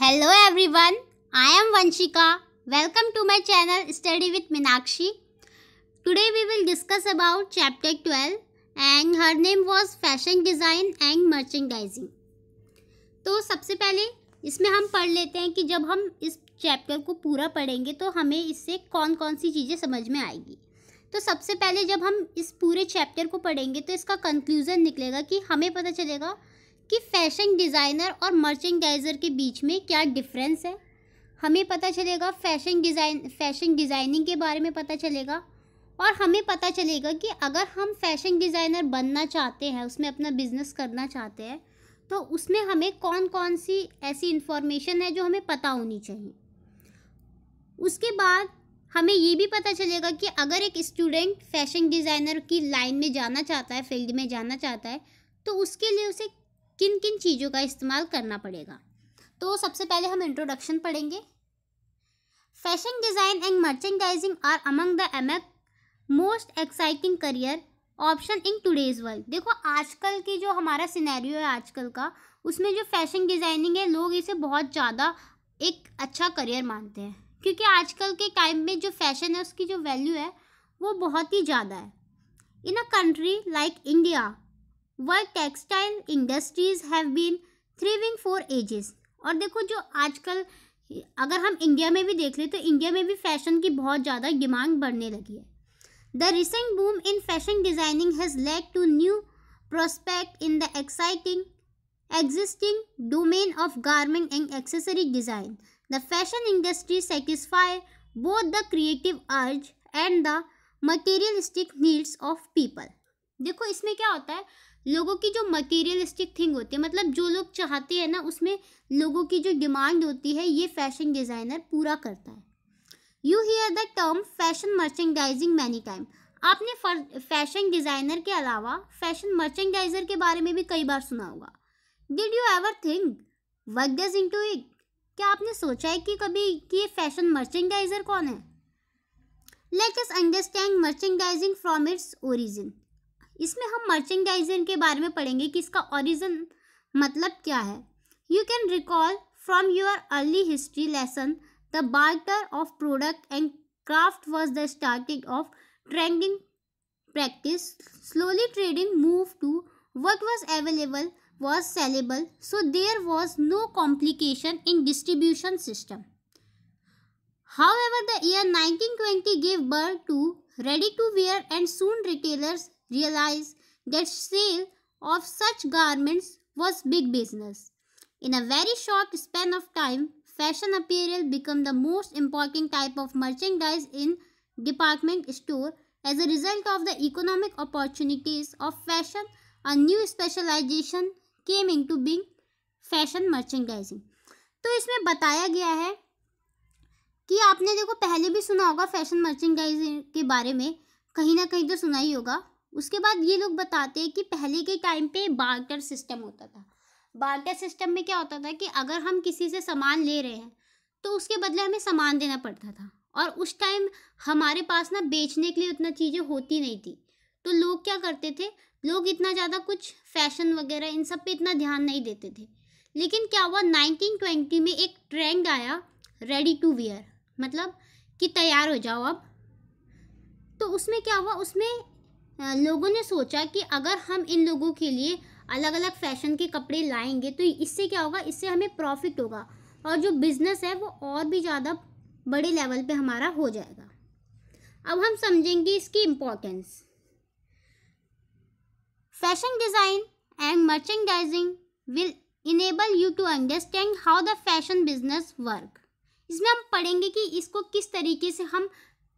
Hello everyone I am Vanshika welcome to my channel study with Meenakshi today we will discuss about chapter twelve and her name was fashion design and merchandising तो सबसे पहले इसमें हम पढ़ लेते हैं कि जब हम इस चैप्टर को पूरा पढ़ेंगे तो हमें इससे कौन कौन सी चीज़ें समझ में आएगी तो सबसे पहले जब हम इस पूरे चैप्टर को पढ़ेंगे तो इसका कंक्लूज़न निकलेगा कि हमें पता चलेगा कि फैशन डिज़ाइनर और मर्चेंडाइज़र के बीच में क्या डिफरेंस है हमें पता चलेगा फैशन डिज़ाइन फैशन डिज़ाइनिंग के बारे में पता चलेगा और हमें पता चलेगा कि अगर हम फैशन डिज़ाइनर बनना चाहते हैं उसमें अपना बिज़नेस करना चाहते हैं तो उसमें हमें कौन कौन सी ऐसी इन्फॉर्मेशन है जो हमें पता होनी चाहिए उसके बाद हमें ये भी पता चलेगा कि अगर एक स्टूडेंट फैशन डिज़ाइनर की लाइन में जाना चाहता है फील्ड में जाना चाहता है तो उसके लिए उसे किन किन चीज़ों का इस्तेमाल करना पड़ेगा तो सबसे पहले हम इंट्रोडक्शन पढ़ेंगे fashion design and merchandising are among the एमएक most exciting career option in today's world देखो आजकल की जो हमारा सिनेरियो है आजकल का उसमें जो फैशन डिज़ाइनिंग है लोग इसे बहुत ज़्यादा एक अच्छा करियर मानते हैं क्योंकि आजकल के टाइम में जो फैशन है उसकी जो वैल्यू है वो बहुत ही ज़्यादा है in a country like India world textile industries have been thriving for ages और देखो जो आजकल अगर हम इंडिया में भी देख लें तो इंडिया में भी फैशन की बहुत ज़्यादा डिमांड बढ़ने लगी है the recent boom in fashion designing has led to new prospect in the exciting existing domain of garment and accessory design the fashion industry satisfy both the creative urge and the materialistic needs of people देखो इसमें क्या होता है लोगों की जो materialistic thing होती है मतलब जो लोग चाहते हैं ना उसमें लोगों की जो डिमांड होती है ये फैशन डिज़ाइनर पूरा करता है you hear the term fashion merchandising many time आपने फैशन डिज़ाइनर के अलावा फैशन मर्चेंडाइजर के बारे में भी कई बार सुना होगा did you ever think what does in to it क्या आपने सोचा है कि कभी कि ये फैशन मर्चेंडाइजर कौन है let us understand merchandising from its origin इसमें हम मर्चेंडाइजन के बारे में पढ़ेंगे कि इसका ऑरिजन मतलब क्या है you can recall from your early history lesson the barter of product and craft was the starting of trending practice slowly trading move to what was available was saleable so there was no complication in distribution system however the year nineteen twenty give birth to ready to wear and soon retailers realize that sale of such garments was big business. In a very short span of time, fashion apparel became the most important type of merchandise in department store as a result of the economic opportunities of fashion a new specialization came into being fashion merchandising तो इसमें बताया गया है कि आपने देखो पहले भी सुना होगा फैशन मर्चेंडाइजिंग के बारे में कहीं ना कहीं तो सुना ही होगा उसके बाद ये लोग बताते हैं कि पहले के टाइम पे बार्टर सिस्टम होता था बार्टर सिस्टम में क्या होता था कि अगर हम किसी से सामान ले रहे हैं तो उसके बदले हमें सामान देना पड़ता था और उस टाइम हमारे पास ना बेचने के लिए उतना चीज़ें होती नहीं थी तो लोग क्या करते थे लोग इतना ज़्यादा कुछ फैशन वगैरह इन सब पे इतना ध्यान नहीं देते थे लेकिन क्या हुआ ट्वेंटी में एक ट्रेंड आया रेडी टू वियर मतलब कि तैयार हो जाओ अब तो उसमें क्या हुआ उसमें लोगों ने सोचा कि अगर हम इन लोगों के लिए अलग अलग फैशन के कपड़े लाएंगे तो इससे क्या होगा इससे हमें प्रॉफिट होगा और जो बिज़नेस है वो और भी ज़्यादा बड़े लेवल पे हमारा हो जाएगा अब हम समझेंगे इसकी importance fashion design and merchandising will enable you to understand how the fashion business work इसमें हम पढ़ेंगे कि इसको किस तरीके से हम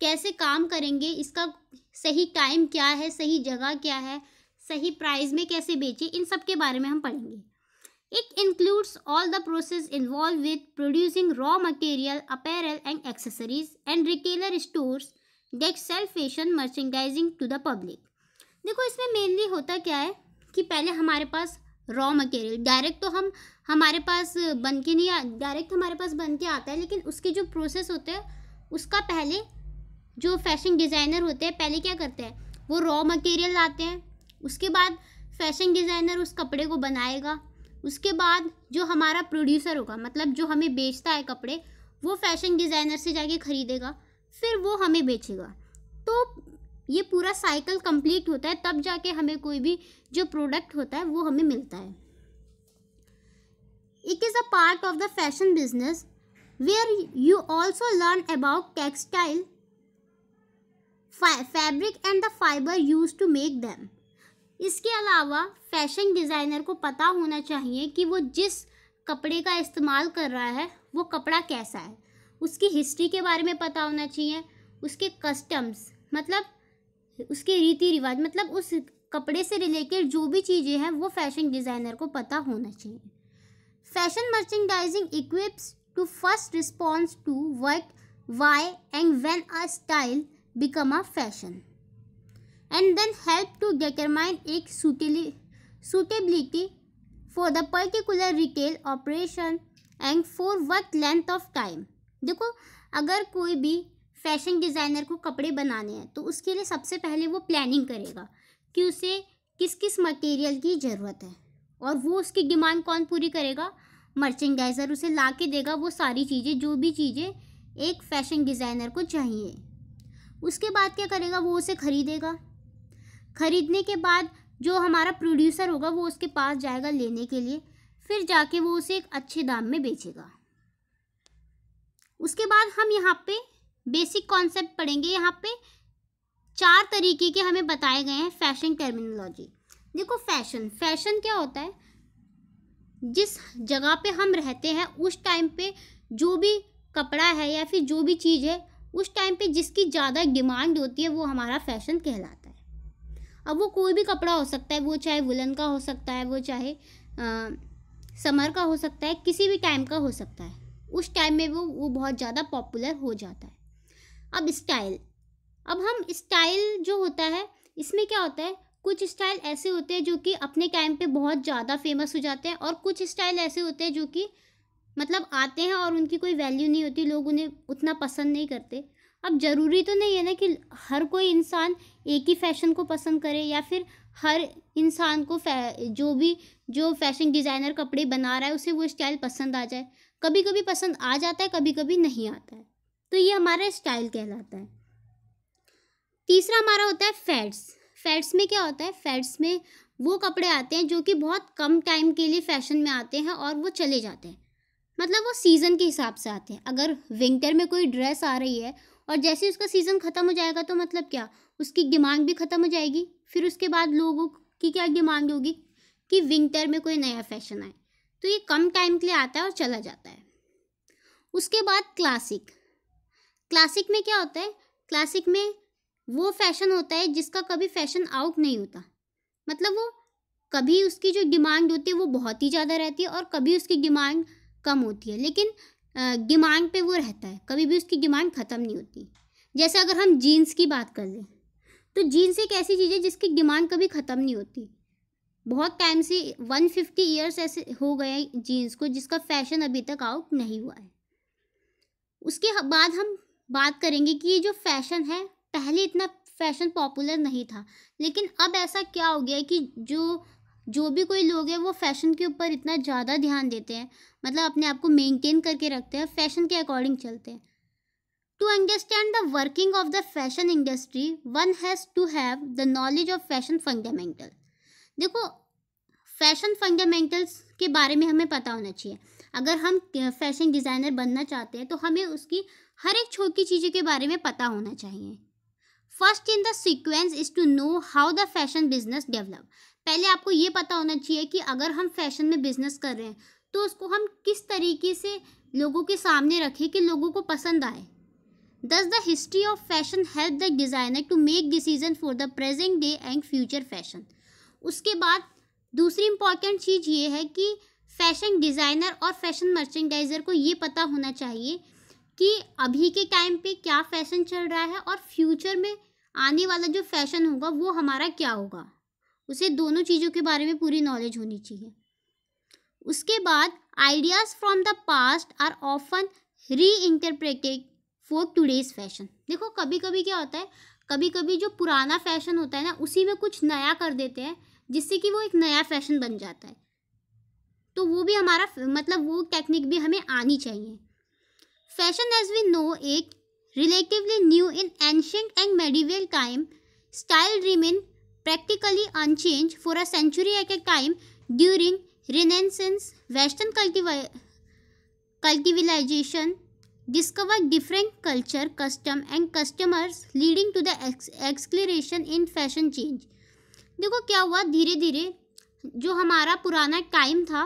कैसे काम करेंगे इसका सही टाइम क्या है सही जगह क्या है सही प्राइस में कैसे बेचें इन सब के बारे में हम पढ़ेंगे it includes all the process involve with producing raw material apparel and accessories and retailer stores that sell fashion merchandising to the public देखो इसमें मेनली होता क्या है कि पहले हमारे पास रॉ मटेरियल डायरेक्ट तो हम हमारे पास बन के नहीं डायरेक्ट हमारे पास बन के आता है लेकिन उसके जो प्रोसेस होते हैं उसका पहले जो फैशन डिज़ाइनर होते हैं पहले क्या करते हैं वो रॉ मटेरियल लाते हैं उसके बाद फैशन डिज़ाइनर उस कपड़े को बनाएगा उसके बाद जो हमारा प्रोड्यूसर होगा मतलब जो हमें बेचता है कपड़े वो फैशन डिज़ाइनर से जाके ख़रीदेगा फिर वो हमें बेचेगा तो ये पूरा साइकिल कंप्लीट होता है तब जाके हमें कोई भी जो प्रोडक्ट होता है वो हमें मिलता है it is a part of the fashion business where you also learn about textile fabric and the fibre use to make them इसके अलावा फैशन डिज़ाइनर को पता होना चाहिए कि वो जिस कपड़े का इस्तेमाल कर रहा है वो कपड़ा कैसा है उसकी हिस्ट्री के बारे में पता होना चाहिए उसके कस्टम्स मतलब उसके रीति रिवाज मतलब उस कपड़े से रिलेटेड जो भी चीज़ें हैं वो फैशन डिज़ाइनर को पता होना चाहिए fashion merchandising equips to first response to what why and when a style become a fashion and then help to determine its suitability for the particular retail operation and for what length of time देखो अगर कोई भी fashion designer को कपड़े बनाने हैं तो उसके लिए सबसे पहले वो प्लानिंग करेगा कि उसे किस किस मटेरियल की ज़रूरत है और वो उसकी डिमांड कौन पूरी करेगा मर्चेंडाइज़र उसे ला के देगा वो सारी चीज़ें जो भी चीज़ें एक फैशन डिज़ाइनर को चाहिए उसके बाद क्या करेगा वो उसे ख़रीदेगा ख़रीदने के बाद जो हमारा प्रोड्यूसर होगा वो उसके पास जाएगा लेने के लिए फिर जाके वो उसे एक अच्छे दाम में बेचेगा उसके बाद हम यहाँ पे बेसिक कॉन्सेप्ट पढ़ेंगे यहाँ पे चार तरीके के हमें बताए गए हैं फैशन टर्मिनोलॉजी देखो फैशन फैशन क्या होता है जिस जगह पे हम रहते हैं उस टाइम पे जो भी कपड़ा है या फिर जो भी चीज़ है उस टाइम पे जिसकी ज़्यादा डिमांड होती है वो हमारा फैशन कहलाता है अब वो कोई भी कपड़ा हो सकता है वो चाहे वुलन का हो सकता है वो चाहे आ, समर का हो सकता है किसी भी टाइम का हो सकता है उस टाइम में वो वो बहुत ज़्यादा पॉपुलर हो जाता है अब स्टाइल अब हम स्टाइल जो होता है इसमें क्या होता है कुछ स्टाइल ऐसे होते हैं जो कि अपने टाइम पे बहुत ज़्यादा फेमस हो जाते हैं और कुछ स्टाइल ऐसे होते हैं जो कि मतलब आते हैं और उनकी कोई वैल्यू नहीं होती लोग उन्हें उतना पसंद नहीं करते अब ज़रूरी तो नहीं है ना कि हर कोई इंसान एक ही फैशन को पसंद करे या फिर हर इंसान को जो भी जो फैशन डिज़ाइनर कपड़े बना रहा है उसे वो स्टाइल पसंद आ जाए कभी कभी पसंद आ जाता है कभी कभी नहीं आता है तो ये हमारा स्टाइल कहलाता है तीसरा हमारा होता है फैट्स फैट्स में क्या होता है फैट्स में वो कपड़े आते हैं जो कि बहुत कम टाइम के लिए फैशन में आते हैं और वो चले जाते हैं मतलब वो सीज़न के हिसाब से आते हैं अगर विंटर में कोई ड्रेस आ रही है और जैसे उसका सीज़न ख़त्म हो जाएगा तो मतलब क्या उसकी डिमांड भी ख़त्म हो जाएगी फिर उसके बाद लोगों की क्या डिमांड होगी कि विंटर में कोई नया फैशन आए तो ये कम टाइम के लिए आता है और चला जाता है उसके बाद क्लासिक क्लासिक में क्या होता है क्लासिक में वो फैशन होता है जिसका कभी फैशन आउट नहीं होता मतलब वो कभी उसकी जो डिमांड होती है वो बहुत ही ज़्यादा रहती है और कभी उसकी डिमांड कम होती है लेकिन डिमांड पे वो रहता है कभी भी उसकी डिमांड ख़त्म नहीं होती जैसे अगर हम जीन्स की बात कर लें तो जीन्स एक ऐसी चीज़ है जिसकी डिमांड कभी ख़त्म नहीं होती बहुत टाइम से वन फिफ्टी ईयर्स ऐसे हो गए जीन्स को जिसका फैशन अभी तक आउट नहीं हुआ है उसके बाद हम बात करेंगे कि ये जो फैशन है पहले इतना फैशन पॉपुलर नहीं था लेकिन अब ऐसा क्या हो गया है कि जो जो भी कोई लोग हैं वो फैशन के ऊपर इतना ज़्यादा ध्यान देते हैं मतलब अपने आप को मेंटेन करके रखते हैं फैशन के अकॉर्डिंग चलते हैं to understand the working of the fashion industry one has to have the knowledge of fashion fundamental देखो फैशन फंडामेंटल्स के बारे में हमें पता होना चाहिए अगर हम फैशन डिज़ाइनर बनना चाहते हैं तो हमें उसकी हर एक छोटी चीज़ों के बारे में पता होना चाहिए first in the sequence is to know how the fashion business develop पहले आपको ये पता होना चाहिए कि अगर हम फैशन में बिज़नेस कर रहे हैं तो उसको हम किस तरीके से लोगों के सामने रखें कि लोगों को पसंद आए thus the history of fashion help the designer to make decision for the present day and future fashion उसके बाद दूसरी इम्पॉर्टेंट चीज़ ये है कि फैशन डिज़ाइनर और फैशन मर्चेंडाइज़र को ये पता होना चाहिए कि अभी के टाइम पे क्या फैशन चल रहा है और फ्यूचर में आने वाला जो फैशन होगा वो हमारा क्या होगा उसे दोनों चीज़ों के बारे में पूरी नॉलेज होनी चाहिए उसके बाद ideas from the past are often reinterpreted for today's fashion देखो कभी कभी क्या होता है कभी कभी जो पुराना फैशन होता है ना उसी में कुछ नया कर देते हैं जिससे कि वो एक नया फैशन बन जाता है तो वो भी हमारा मतलब वो टेक्निक भी हमें आनी चाहिए फैशन एज वी नो एक relatively new in ancient and medieval time style remain practically unchanged for a century at a time during Renaissance. Western cultiv- cultivation discovered different culture, custom and customers leading to the acceleration in fashion change. देखो क्या हुआ धीरे धीरे जो हमारा पुराना time था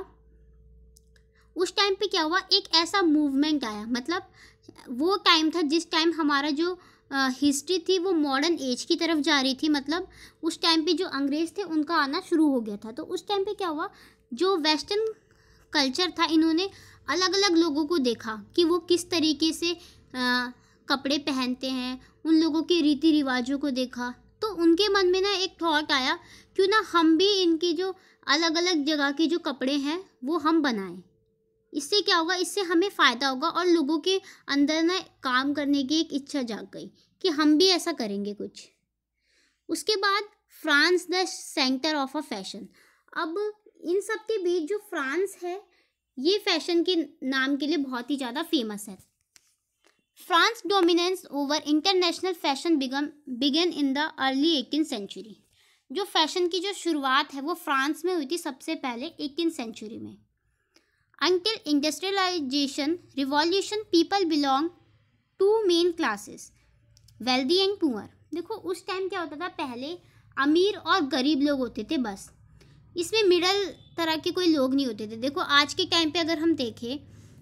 उस टाइम पे क्या हुआ एक ऐसा मूवमेंट आया मतलब वो टाइम था जिस टाइम हमारा जो हिस्ट्री थी वो मॉडर्न एज की तरफ जा रही थी मतलब उस टाइम पे जो अंग्रेज़ थे उनका आना शुरू हो गया था तो उस टाइम पे क्या हुआ जो वेस्टर्न कल्चर था इन्होंने अलग अलग लोगों को देखा कि वो किस तरीके से आ, कपड़े पहनते हैं उन लोगों के रीति रिवाजों को देखा तो उनके मन में ना एक थॉट आया क्यों ना हम भी इनकी जो अलग अलग जगह के जो कपड़े हैं वो हम बनाएं इससे क्या होगा इससे हमें फ़ायदा होगा और लोगों के अंदर ना काम करने की एक इच्छा जाग गई कि हम भी ऐसा करेंगे कुछ उसके बाद France the centre of a fashion अब इन सब के बीच जो फ्रांस है ये फैशन के नाम के लिए बहुत ही ज़्यादा फेमस है France dominance over international fashion began began in the early eighteen century जो फैशन की जो शुरुआत है वो फ्रांस में हुई थी सबसे पहले एटीन सेंचुरी में Until industrialization revolution people belong to main classes wealthy and poor देखो उस टाइम क्या होता था पहले अमीर और गरीब लोग होते थे बस इसमें मिडल तरह के कोई लोग नहीं होते थे देखो आज के टाइम पे अगर हम देखें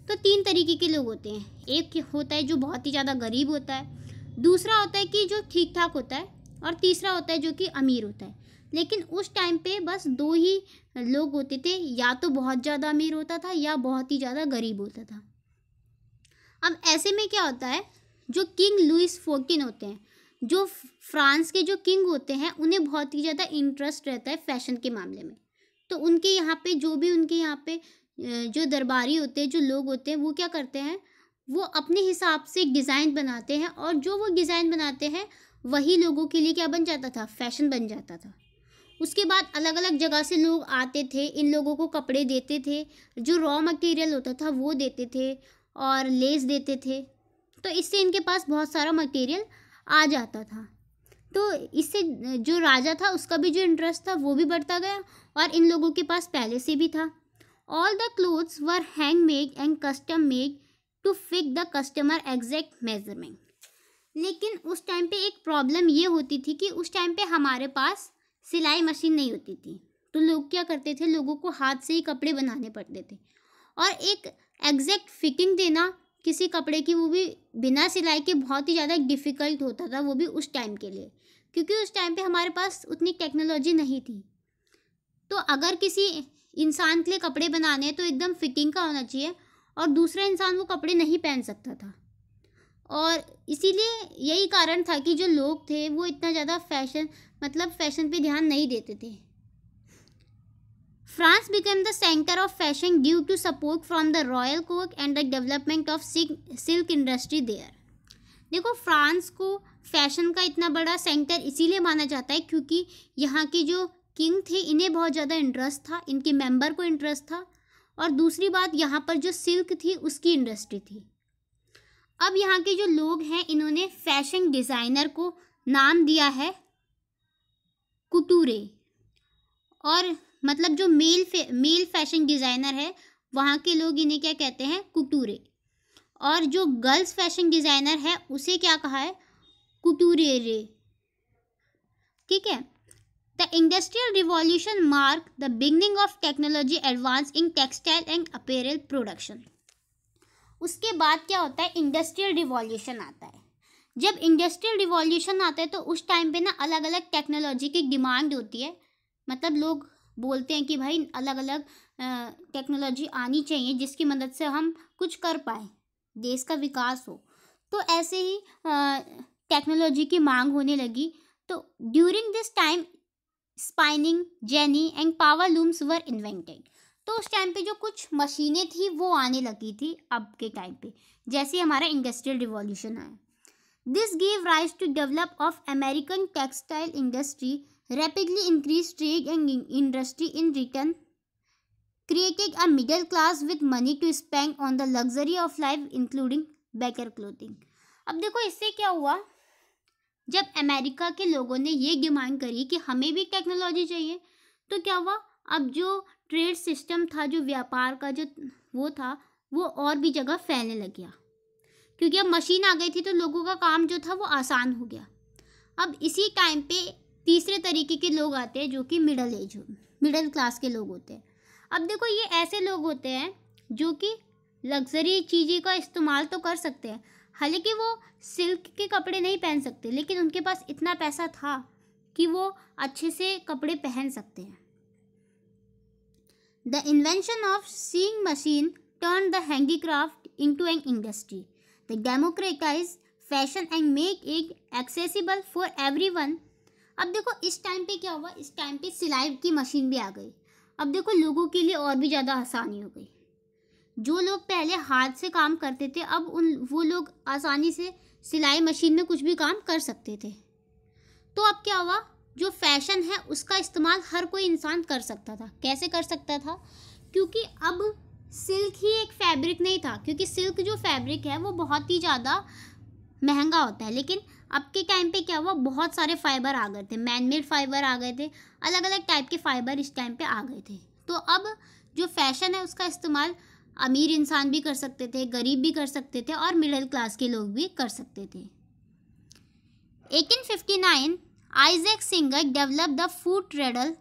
तो तीन तरीके के लोग होते हैं एक होता है जो बहुत ही ज़्यादा गरीब होता है दूसरा होता है कि जो ठीक ठाक होता है और तीसरा होता है जो कि अमीर होता है लेकिन उस टाइम पे बस दो ही लोग होते थे या तो बहुत ज़्यादा अमीर होता था या बहुत ही ज़्यादा गरीब होता था अब ऐसे में क्या होता है जो किंग लुइस फोर्टीन होते हैं जो फ्रांस के जो किंग होते हैं उन्हें बहुत ही ज़्यादा इंटरेस्ट रहता है फैशन के मामले में तो उनके यहाँ पे जो भी उनके यहाँ पे जो दरबारी होते हैं जो लोग होते हैं वो क्या करते हैं वो अपने हिसाब से डिज़ाइन बनाते हैं और जो वो डिज़ाइन बनाते हैं वही लोगों के लिए क्या बन जाता था फैशन बन जाता था उसके बाद अलग अलग जगह से लोग आते थे इन लोगों को कपड़े देते थे जो रॉ मटेरियल होता था वो देते थे और लेस देते थे तो इससे इनके पास बहुत सारा मटेरियल आ जाता था तो इससे जो राजा था उसका भी जो इंटरेस्ट था वो भी बढ़ता गया और इन लोगों के पास पहले से भी था all the clothes were hand made and custom made to fit the customer exact measurement लेकिन उस टाइम पे एक प्रॉब्लम ये होती थी कि उस टाइम पे हमारे पास सिलाई मशीन नहीं होती थी तो लोग क्या करते थे लोगों को हाथ से ही कपड़े बनाने पड़ते थे और एक एग्जैक्ट फिटिंग देना किसी कपड़े की वो भी बिना सिलाई के बहुत ही ज़्यादा डिफ़िकल्ट होता था वो भी उस टाइम के लिए क्योंकि उस टाइम पे हमारे पास उतनी टेक्नोलॉजी नहीं थी तो अगर किसी इंसान के लिए कपड़े बनाने हैं तो एकदम फिटिंग का होना चाहिए और दूसरा इंसान वो कपड़े नहीं पहन सकता था और इसीलिए यही कारण था कि जो लोग थे वो इतना ज़्यादा फैशन मतलब फैशन पे ध्यान नहीं देते थे France become the centre of fashion due to support from the royal कोक and the development of silk industry there देखो फ्रांस को फैशन का इतना बड़ा सेंटर इसीलिए माना जाता है क्योंकि यहाँ के जो किंग थे इन्हें बहुत ज़्यादा इंटरेस्ट था इनके मेंबर को इंटरेस्ट था और दूसरी बात यहाँ पर जो सिल्क थी उसकी इंडस्ट्री थी अब यहाँ के जो लोग हैं इन्होंने फैशन डिज़ाइनर को नाम दिया है कुटूरे और मतलब जो मेल फे, मेल फैशन डिज़ाइनर है वहाँ के लोग इन्हें क्या कहते हैं कुटूरे और जो गर्ल्स फैशन डिज़ाइनर है उसे क्या कहा है रे ठीक है the industrial revolution mark the beginning of technology advance in textile and apparel production उसके बाद क्या होता है इंडस्ट्रियल रिवॉल्यूशन आता है जब इंडस्ट्रियल रिवॉल्यूशन आता है तो उस टाइम पे ना अलग अलग टेक्नोलॉजी की डिमांड होती है मतलब लोग बोलते हैं कि भाई अलग अलग टेक्नोलॉजी आनी चाहिए जिसकी मदद से हम कुछ कर पाए देश का विकास हो तो ऐसे ही टेक्नोलॉजी की मांग होने लगी तो during this time spinning jenny and power looms were invented तो उस टाइम पे जो कुछ मशीनें थी वो आने लगी थी अब के टाइम पे जैसे हमारा इंडस्ट्रियल रिवॉल्यूशन आया this give rise to develop of American textile industry rapidly increase trade and industry in return created a middle class with money to spend on the luxury of life including better clothing अब देखो इससे क्या हुआ जब America के लोगों ने ये डिमांड करी कि हमें भी टेक्नोलॉजी चाहिए तो क्या हुआ अब जो ट्रेड सिस्टम था जो व्यापार का जो वो था वो और भी जगह फैलने लग गया क्योंकि अब मशीन आ गई थी तो लोगों का काम जो था वो आसान हो गया अब इसी टाइम पे तीसरे तरीके के लोग आते हैं जो कि मिडल एज मिडल क्लास के लोग होते हैं अब देखो ये ऐसे लोग होते हैं जो कि लग्जरी चीज़ें का इस्तेमाल तो कर सकते हैं हालांकि वो सिल्क के कपड़े नहीं पहन सकते लेकिन उनके पास इतना पैसा था कि वो अच्छे से कपड़े पहन सकते हैं The invention of sewing machine turned craft into an industry the democratise fashion and make it accessible for everyone अब देखो इस टाइम पे क्या हुआ इस टाइम पे सिलाई की मशीन भी आ गई अब देखो लोगों के लिए और भी ज़्यादा आसानी हो गई जो लोग पहले हाथ से काम करते थे अब उन वो लोग आसानी से सिलाई मशीन में कुछ भी काम कर सकते थे तो अब क्या हुआ जो फैशन है उसका इस्तेमाल हर कोई इंसान कर सकता था कैसे कर सकता था क्योंकि अब सिल्क ही एक फैब्रिक नहीं था क्योंकि सिल्क जो फैब्रिक है वो बहुत ही ज़्यादा महंगा होता है लेकिन अब के टाइम पे क्या हुआ बहुत सारे फाइबर आ गए थे मैन मेड फाइबर आ गए थे अलग अलग टाइप के फाइबर इस टाइम पे आ गए थे तो अब जो फैशन है उसका इस्तेमाल अमीर इंसान भी कर सकते थे गरीब भी कर सकते थे और मिडिल क्लास के लोग भी कर सकते थे eighteen fifty nine Isaac Singer develop the foot treadle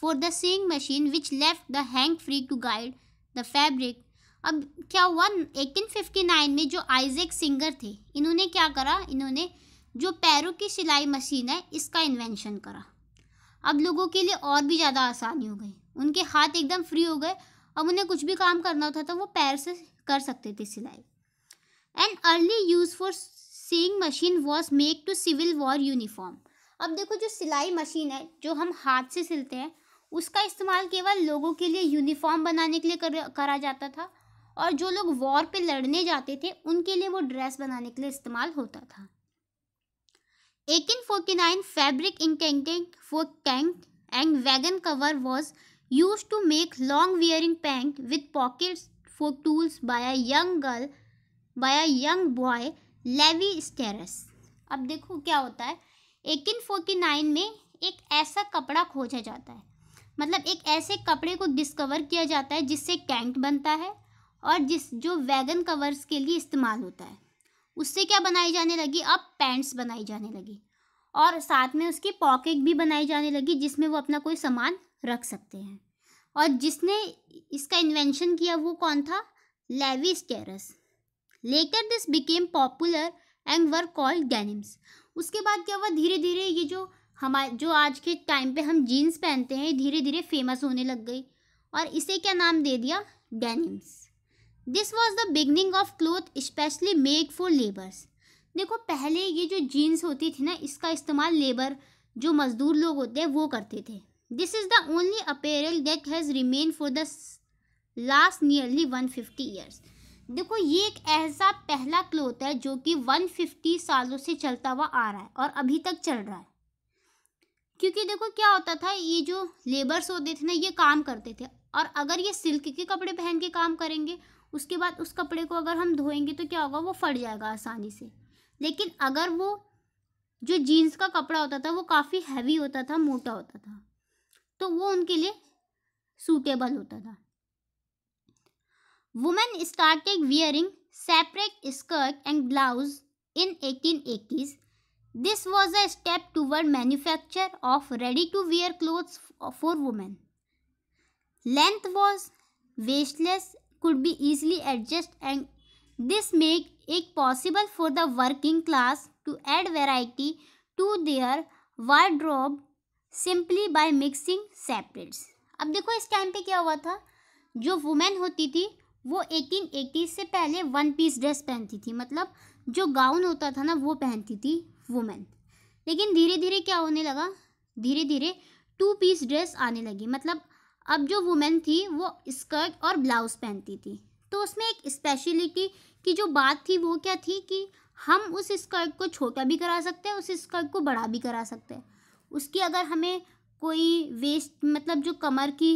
for the sewing machine which left the hand free to guide the fabric अब क्या हुआ एटीन फिफ्टी नाइन में जो आइजैक सिंगर थे इन्होंने क्या करा इन्होंने जो पैरों की सिलाई मशीन है इसका इन्वेंशन करा अब लोगों के लिए और भी ज़्यादा आसानी हो गई उनके हाथ एकदम फ्री हो गए अब उन्हें कुछ भी काम करना होता था वो पैर से कर सकते थे सिलाई and early use for sewing machine was make to civil war uniform अब देखो जो सिलाई मशीन है जो हम हाथ से सिलते हैं उसका इस्तेमाल केवल लोगों के लिए यूनिफॉर्म बनाने के लिए कर, करा जाता था और जो लोग वॉर पे लड़ने जाते थे उनके लिए वो ड्रेस बनाने के लिए इस्तेमाल होता था eighteen forty nine fabric intended for tank and wagon cover was use to make long wearing pant with pocket for tools by a young girl by a young boy Levi Strauss अब देखो क्या होता है 1849 में एक ऐसा कपड़ा खोजा जाता है मतलब एक ऐसे कपड़े को डिस्कवर किया जाता है जिससे कैंट बनता है और जिस जो वैगन कवर्स के लिए इस्तेमाल होता है उससे क्या बनाई जाने लगी अब पैंट्स बनाई जाने लगी और साथ में उसकी पॉकेट भी बनाई जाने लगी जिसमें वो अपना कोई सामान रख सकते हैं और जिसने इसका इन्वेंशन किया वो कौन था Levi Strauss later this became popular and were called denims उसके बाद क्या हुआ धीरे धीरे ये जो हमारे जो आज के टाइम पे हम जीन्स पहनते हैं धीरे धीरे फेमस होने लग गई और इसे क्या नाम दे दिया denims this was the beginning of cloth specially made for labours देखो पहले ये जो जीन्स होती थी ना इसका इस्तेमाल लेबर जो मज़दूर लोग होते हैं वो करते थे this is the only apparel that has remain for the last nearly one fifty years देखो ये एक ऐसा पहला क्लोथ है जो कि 150 सालों से चलता हुआ आ रहा है और अभी तक चल रहा है क्योंकि देखो क्या होता था ये जो लेबर्स होते थे ना ये काम करते थे और अगर ये सिल्क के कपड़े पहन के काम करेंगे उसके बाद उस कपड़े को अगर हम धोएंगे तो क्या होगा वो फट जाएगा आसानी से लेकिन अगर वो जो जीन्स का कपड़ा होता था वो काफ़ी हैवी होता था मोटा होता था तो वो उनके लिए सूटेबल होता था women started wearing separate skirt and blouse in 1880s. This was a step toward manufacture of ready-to-wear clothes for women. Length was waistless, could be easily adjusted and this made it possible for the working class to add variety to their wardrobe simply by mixing separates अब देखो इस time पे क्या हुआ था जो women होती थी वो 1880 से पहले वन पीस ड्रेस पहनती थी मतलब जो गाउन होता था ना वो पहनती थी वुमेन लेकिन धीरे धीरे क्या होने लगा धीरे धीरे टू पीस ड्रेस आने लगी मतलब अब जो वुमेन थी वो स्कर्ट और ब्लाउज पहनती थी तो उसमें एक स्पेशलिटी की जो बात थी वो क्या थी कि हम उस स्कर्ट को छोटा भी करा सकते हैं उस स्कर्ट को बड़ा भी करा सकते हैं उसकी अगर हमें कोई वेस्ट मतलब जो कमर की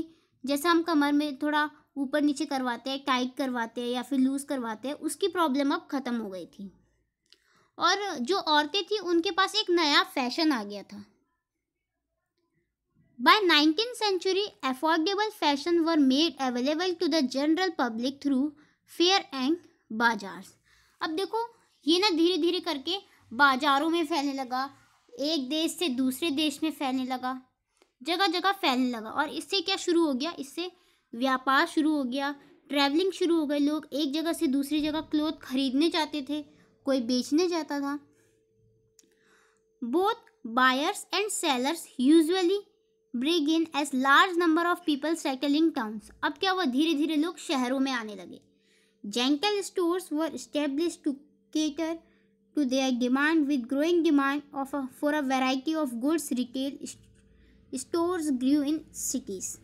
जैसे हम कमर में थोड़ा ऊपर नीचे करवाते हैं टाइट करवाते हैं या फिर लूज़ करवाते हैं उसकी प्रॉब्लम अब ख़त्म हो गई थी और जो औरतें थी उनके पास एक नया फैशन आ गया था by nineteen century affordable fashion were made available to the general public through fair and bazaars अब देखो ये ना धीरे धीरे करके बाजारों में फैलने लगा एक देश से दूसरे देश में फैलने लगा जगह जगह फैलने लगा और इससे क्या शुरू हो गया इससे व्यापार शुरू हो गया ट्रैवलिंग शुरू हो गई लोग एक जगह से दूसरी जगह क्लोथ खरीदने जाते थे कोई बेचने जाता था both buyers and sellers usually bring in as large number of people settling towns अब क्या हुआ धीरे धीरे लोग शहरों में आने लगे general stores were establish to cater to their demand with growing demand of for a variety of goods retail stores grew in cities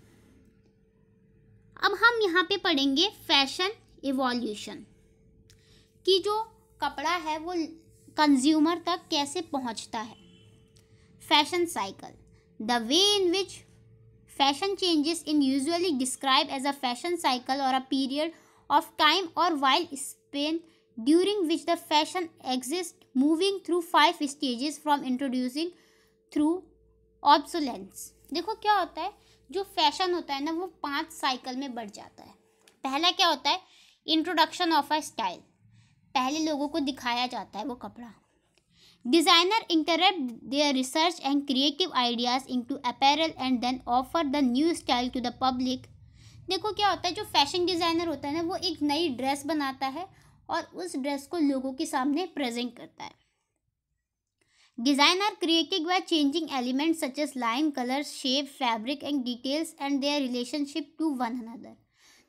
अब हम यहाँ पे पढ़ेंगे फैशन इवोल्यूशन कि जो कपड़ा है वो कंज्यूमर तक कैसे पहुँचता है fashion cycle the way in which fashion changes in usually describe as a fashion cycle और अ पीरियड ऑफ टाइम और while span during which the fashion exist moving through five stages from introducing through obsolescence देखो क्या होता है जो fashion होता है ना वो पांच साइकिल में बढ़ जाता है पहला क्या होता है इंट्रोडक्शन ऑफ अ स्टाइल पहले लोगों को दिखाया जाता है वो कपड़ा designer interpret their research and creative ideas into apparel and then offer the new style to the public देखो क्या होता है जो फैशन डिज़ाइनर होता है ना वो एक नई ड्रेस बनाता है और उस ड्रेस को लोगों के सामने प्रेजेंट करता है Design are created by changing elements such as line, color, shape, fabric and details and their relationship to one another.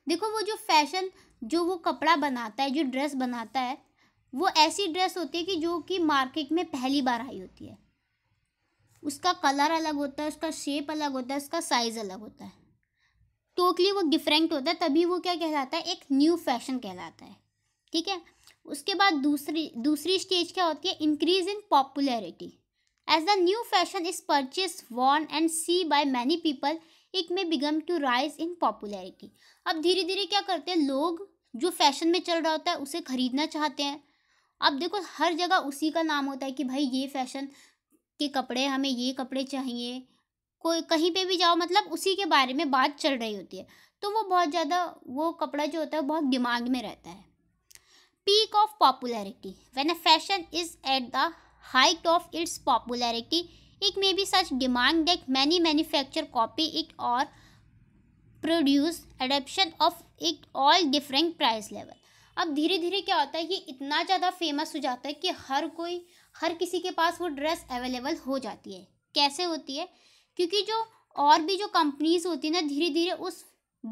देखो वो जो फैशन जो वो कपड़ा बनाता है जो ड्रेस बनाता है वो ऐसी ड्रेस होती है कि जो कि मार्केट में पहली बार आई होती है उसका कलर अलग होता है उसका शेप अलग होता है उसका साइज़ अलग होता है टोटली वो डिफरेंट होता है तभी वो क्या कहलाता है एक न्यू फैशन कहलाता है ठीक है उसके बाद दूसरी दूसरी स्टेज क्या होती है increase in popularity as the new fashion is purchase worn and see by many people it may begin to rise in popularity अब धीरे धीरे क्या करते हैं लोग जो फैशन में चल रहा होता है उसे खरीदना चाहते हैं अब देखो हर जगह उसी का नाम होता है कि भाई ये फैशन के कपड़े हमें ये कपड़े चाहिए कोई कहीं पे भी जाओ मतलब उसी के बारे में बात चल रही होती है तो वो बहुत ज़्यादा वो कपड़ा जो होता है बहुत दिमाग में रहता है peak of popularity when a fashion is at the height of its popularity it may be such demand that many manufacture copy it और produce adaptation of it all different price level अब धीरे धीरे क्या होता है ये इतना ज़्यादा फेमस हो जाता है कि हर कोई हर किसी के पास वो ड्रेस अवेलेबल हो जाती है कैसे होती है क्योंकि जो और भी जो कंपनीज होती है ना धीरे धीरे उस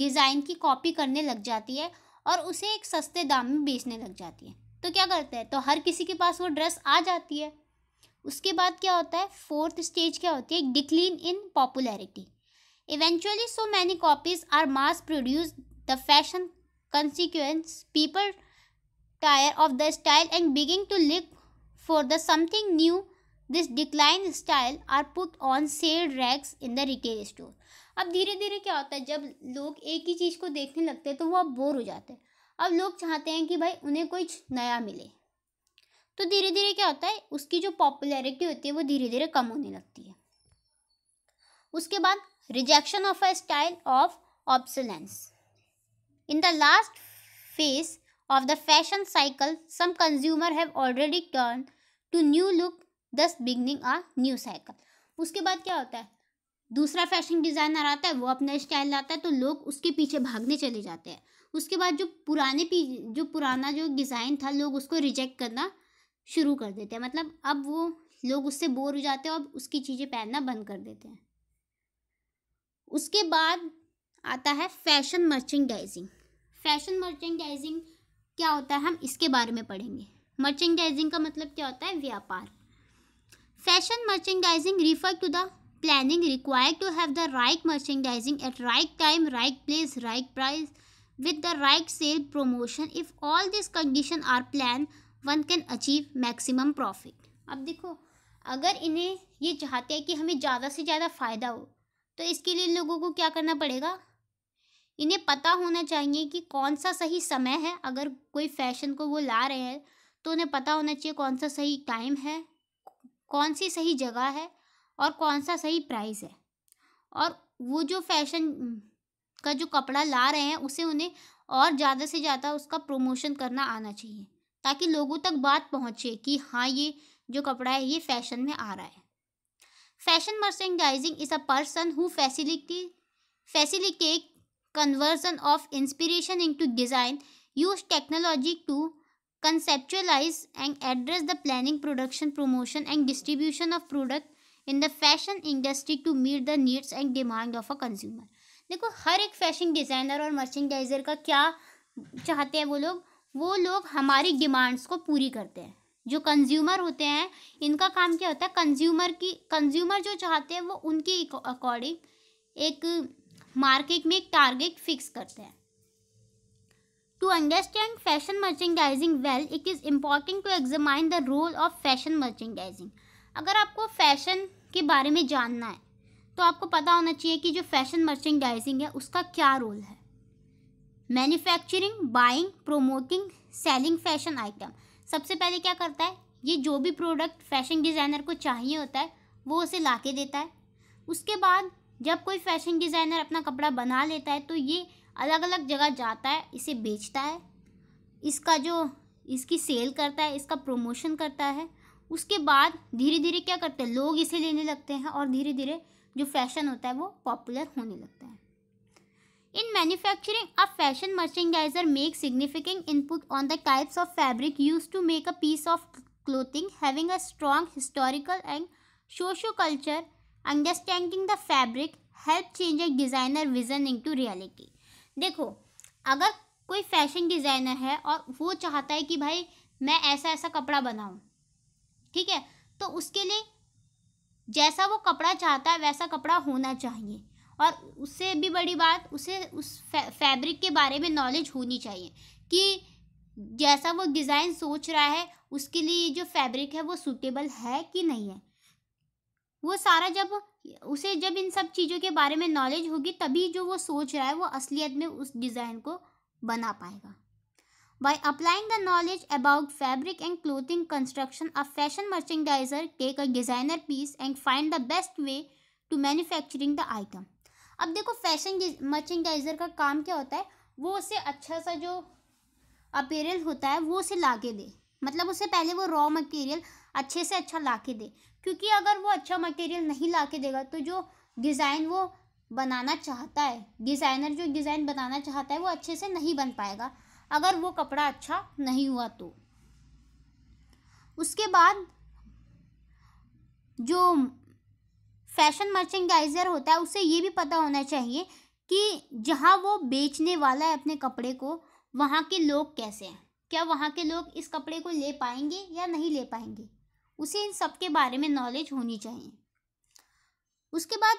डिज़ाइन की कॉपी करने लग जाती है और उसे एक सस्ते दाम में बेचने लग जाती है तो क्या करते हैं तो हर किसी के पास वो ड्रेस आ जाती है उसके बाद क्या होता है फोर्थ स्टेज क्या होती है decline in popularity eventually so many copies are mass produce the fashion consequence people tire of the style and begin to leave for the something new this decline style are put on sale racks in the retail store अब धीरे धीरे क्या होता है जब लोग एक ही चीज़ को देखने लगते हैं तो वो अब बोर हो जाते हैं अब लोग चाहते हैं कि भाई उन्हें कुछ नया मिले तो धीरे धीरे क्या होता है उसकी जो पॉपुलैरिटी होती है वो धीरे धीरे कम होने लगती है उसके बाद rejection of a style of obsolescence in the last phase of the fashion cycle some consumer have already turn to new look thus beginning a new cycle उसके बाद क्या होता है दूसरा फैशन डिज़ाइनर आता है वो अपना स्टाइल लाता है तो लोग उसके पीछे भागने चले जाते हैं उसके बाद जो पुराने पी जो पुराना जो डिज़ाइन था लोग उसको रिजेक्ट करना शुरू कर देते हैं मतलब अब वो लोग उससे बोर हो जाते हैं और उसकी चीज़ें पहनना बंद कर देते हैं उसके बाद आता है फैशन मर्चेंडाइजिंग फैशन मर्चेंडाइजिंग क्या होता है हम इसके बारे में पढ़ेंगे मर्चेंडाइजिंग का मतलब क्या होता है व्यापार fashion merchandising refer to the planning required to have the right merchandising at right time, right place, right price with the right sale promotion. If all these conditions are planned, one can achieve maximum profit. अब देखो अगर इन्हें ये चाहते हैं कि हमें ज़्यादा से ज़्यादा फ़ायदा हो तो इसके लिए लोगों को क्या करना पड़ेगा इन्हें पता होना चाहिए कि कौन सा सही समय है अगर कोई फैशन को वो ला रहे हैं तो उन्हें पता होना चाहिए कौन सा सही टाइम है कौन सी सही जगह है और कौन सा सही प्राइस है और वो जो फैशन का जो कपड़ा ला रहे हैं उसे उन्हें और ज़्यादा से ज़्यादा उसका प्रोमोशन करना आना चाहिए ताकि लोगों तक बात पहुँचे कि हाँ ये जो कपड़ा है ये फैशन में आ रहा है fashion merchandising is a person who facility facilitate conversion of inspiration into design use technology to conceptualize and address the planning production promotion and distribution of product in the fashion industry to meet the needs and demand of a consumer देखो हर एक fashion designer और merchandiser का क्या चाहते हैं वो लोग वो लोग हमारी डिमांड्स को पूरी करते हैं जो कंज्यूमर होते हैं इनका काम क्या होता है कंज्यूमर की कंज्यूमर जो चाहते हैं वो उनके अकॉर्डिंग एक मार्केट में एक टारगेट फिक्स करते हैं to understand fashion merchandising well it is important to examine the role of fashion merchandising अगर आपको फैशन के बारे में जानना है तो आपको पता होना चाहिए कि जो फैशन मर्चेंडाइजिंग है उसका क्या रोल है manufacturing buying promoting selling fashion item सबसे पहले क्या करता है ये जो भी प्रोडक्ट फैशन डिज़ाइनर को चाहिए होता है वो उसे ला के देता है उसके बाद जब कोई फैशन डिज़ाइनर अपना कपड़ा बना लेता है तो ये अलग अलग जगह जाता है इसे बेचता है इसका जो इसकी सेल करता है इसका प्रोमोशन करता है उसके बाद धीरे धीरे क्या करते हैं लोग इसे लेने लगते हैं और धीरे धीरे जो फैशन होता है वो पॉपुलर होने लगता है in manufacturing a fashion merchandiser make significant input on the types of fabric use to make a piece of clothing having a strong historical and socio culture understanding the fabric help change designer vision in to reality देखो अगर कोई fashion designer है और वो चाहता है कि भाई मैं ऐसा ऐसा कपड़ा बनाऊँ ठीक है तो उसके लिए जैसा वो कपड़ा चाहता है वैसा कपड़ा होना चाहिए और उससे भी बड़ी बात उसे उस फे, फैब्रिक के बारे में नॉलेज होनी चाहिए कि जैसा वो डिज़ाइन सोच रहा है उसके लिए जो फैब्रिक है वो सूटेबल है कि नहीं है वो सारा जब उसे जब इन सब चीज़ों के बारे में नॉलेज होगी तभी जो वो सोच रहा है वो असलियत में उस डिज़ाइन को बना पाएगा By applying the knowledge about fabric and clothing construction, a fashion merchandiser take a designer piece and find the best way to manufacturing the item. अब देखो फैशन मर्चेंडाइजर का काम क्या होता है वो उसे अच्छा सा जो अपेरियल होता है वो उसे ला के दे मतलब उसे पहले वो रॉ मटेरियल अच्छे से अच्छा ला के दे क्योंकि अगर वो अच्छा मटेरियल नहीं ला के देगा तो जो डिज़ाइन वो बनाना चाहता है डिज़ाइनर जो डिज़ाइन बनाना चाहता है वो अच्छे से नहीं बन पाएगा अगर वो कपड़ा अच्छा नहीं हुआ तो उसके बाद जो फैशन मर्चेंडाइज़र होता है उसे ये भी पता होना चाहिए कि जहाँ वो बेचने वाला है अपने कपड़े को वहाँ के लोग कैसे हैं क्या वहाँ के लोग इस कपड़े को ले पाएंगे या नहीं ले पाएंगे उसे इन सब के बारे में नॉलेज होनी चाहिए उसके बाद